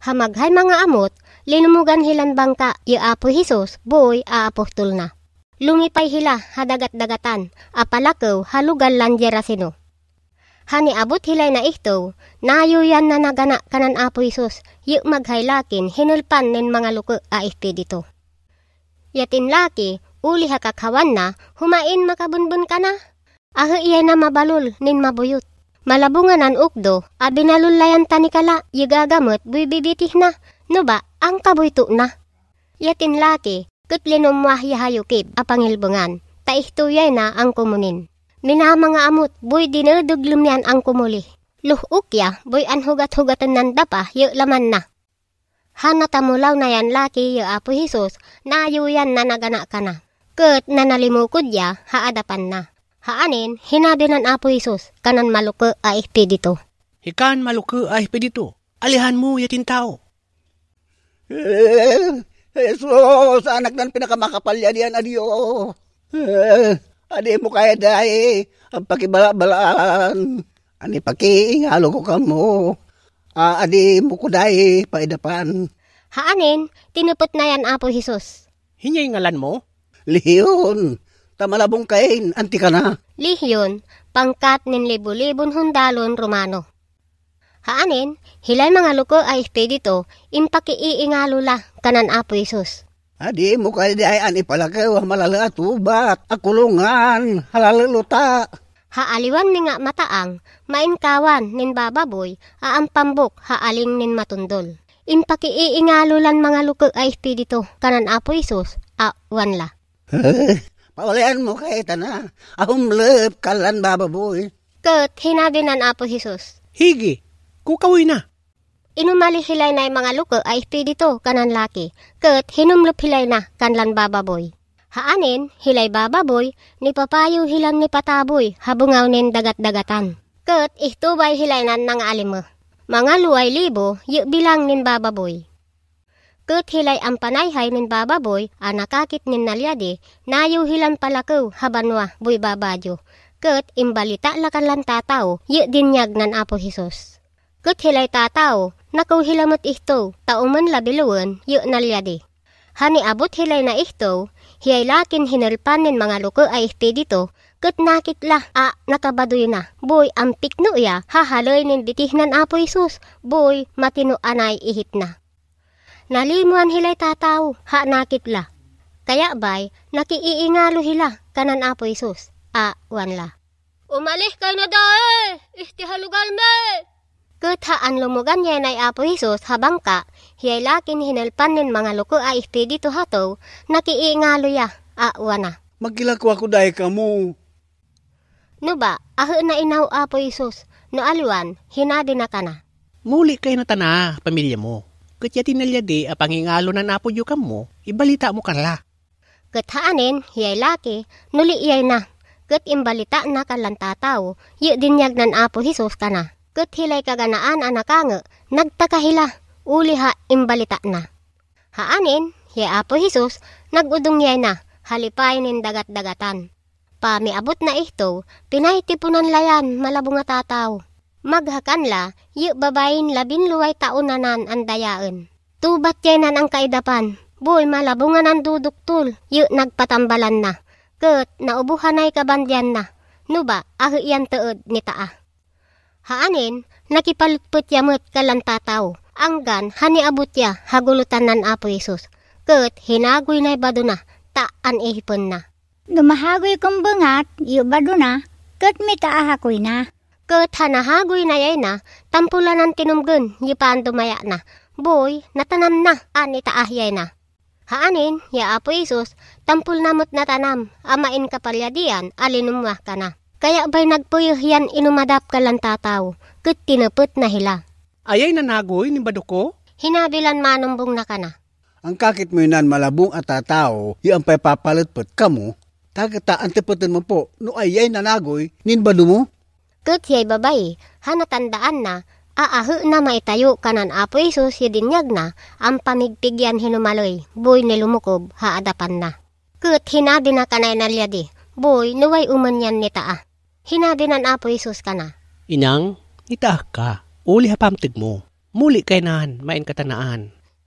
Hamaghay mga amot, linumugan hilan bangka, apo Hesus, boy, a apostol na. Lumipay hila, hadagat-dagatan, apalakaw, halugan landyera sino. Hani abot hilay na ihto, nayuyan na nagana kanan apo Isus, yuk maghaylakin, hinulpan nin mga luko a espiritu. Yatin laki, uli hakakawan na, humain makabunbun ka na. Aho iya na mabalul, nin mabuyot. Malabunganan ukdo, abinalulayan tanikala, yagagamot buibibitih na, no ba, ang kabuyto na. Yatin laki, kutlin umwahi hayukib, apangilbungan, taihtuyay na ang kumunin. Minamanga amot, buy dinaduglum yan ang kumuli. Luhukya, buy anhugat-hugatan ng dapa, yu laman na. Hanatamulaw na yan laki yu apo Hesus, na yan na naganak ka na. Kut na nalimukod ya, haadapan na. Haanin, hinabi ng Apo Isus, kanan maluko a espiritu. Hikan maluko a espiritu, alihan mo yatin tao. Jesus, anak ng pinakamakapalyan yan, adiyo. Adi mo kaya dahi, ang pakibalabalaan. Ani pakiingalo ko kamo. Ah, adi mo ko dahi, paidapan. Haanin, tinupot na yan, Apo Jesus. Hinyay ngalan mo? Leon. Tamalabong kain, anti ka na. Lihyon, pangkat nin libo-libon hundalon Romano. Haanin, hilay mga luko ay ispedito, impakiiingalo la, kanan apo Isus. Adi mo di ay anipalakaw, malala tubat, akulungan, halaluluta. Haaliwan ni nga mataang, mainkawan nin bababoy, aampambok haaling nin matundol. Impakiiingalo lan mga luko ay ispedito, kanan apo Isus, awan la. Paulian mo kay na. Ahom lep kalan bababoy. Kat, hinaginan apo Jesus. Higi, kukawin na. Inumali hilay na mga luko ay dito kanan laki. Kat, hinumlup hilay na kanlan bababoy. Haanin, hilay bababoy, ni papayo hilang ni pataboy, habungaw nin dagat-dagatan. Kat, ihtubay hilay na nang alimo. Mga luay libo, yu bilang nin bababoy. Ket hilay ang panayhay min bababoy, anakakit nin nalyade, nayo hilan palakaw, habanwa, boy babadyo. Ket imbalita lakan lan tataw, yuk dinyag nan apo Hesus. Ket hilay tatao, nakaw hilamot ihto, tauman labiluan, yu nalyade. Hani abot hilay na ihto, hiyay lakin hinalpan nin mga luko ay ihti dito, ket nakitla a nakabadoy na. Boy, ang pikno iya, hahaloy nin ditihnan apo Hesus, Boy, matino anay ihit na nalimuan hilay tataw, ha nakit la. Kaya bay, nakiiingalo hila, kanan apo sus, a wan la. Umalih ka na dae, istihalugal me. Kuthaan lumugan yan ay apo Isus habang ka, hiyay lakin hinalpan nin mga loko ay espiritu hataw, nakiiingalo ya, awa na. Magkilakwa ko dahi ka mo. No ba, aho na inaw apo Isus, no alwan, hinadi na ka na. Muli kay na tana, pamilya mo. Kat yati nalyadi a pangingalo na napudyo ka mo, ibalita mo kanla. Kat haanin, hiyay laki, nuli iyay na. Kat imbalita na kalantataw, din dinyag nan apo Hisos ka na. Kat hilay kaganaan anakanga, nagtakahila, uli ha imbalita na. Haanin, hiyay apo Hisos, nagudong yay na, halipay nin dagat-dagatan. Pamiabot na ito, pinaitipunan layan, malabunga atataw. Maghakanla, yu babayin labin luway taunanan na nan ang dayaan. Tubat yay ang kaidapan, boy malabungan ang duduktul, yu nagpatambalan na. Kat, naubuhanay kabandyan na. Nuba, ahu iyan teod ni taa. Haanin, nakipalutput yamot kalantataw. Anggan, hani abot ya, hagulutan nan apo Isus. Kat, hinagoy na'y ibado na, taan ihipon na. Dumahagoy kumbungat, yu bado na, kat mi taa na. Kat hanahagoy na yay na, tampula ng tinumgun, yipan dumaya na. Boy, natanam na, ani taahyay na. Haanin, ya Apo Isus, tampul namot natanam, amain kapalyadian, alinumwa ka na. Kaya ba'y nagpuyuh yan inumadap ka lang tataw, kat tinapot na hila. Ayay nanagoy ni Baduko? Hinabilan manumbong na ka na. Ang kakit mo yunan malabong at tataw, yung pay papalatpot ka mo, tagataan tiputin mo po, no ayay nanagoy, nin mo? Kut Kutiyay babae, hanatandaan na, aahe na maitayo kanan apo iso si dinyag na, ang pamigpigyan hinumaloy, boy nilumukob, haadapan na. Kut hinadi na kanay nalyadi, boy nuway umanyan ni taa. Hinadi nan apo isus ka Inang, itaah ka, uli hapamtig mo. Muli kainan, main katanaan.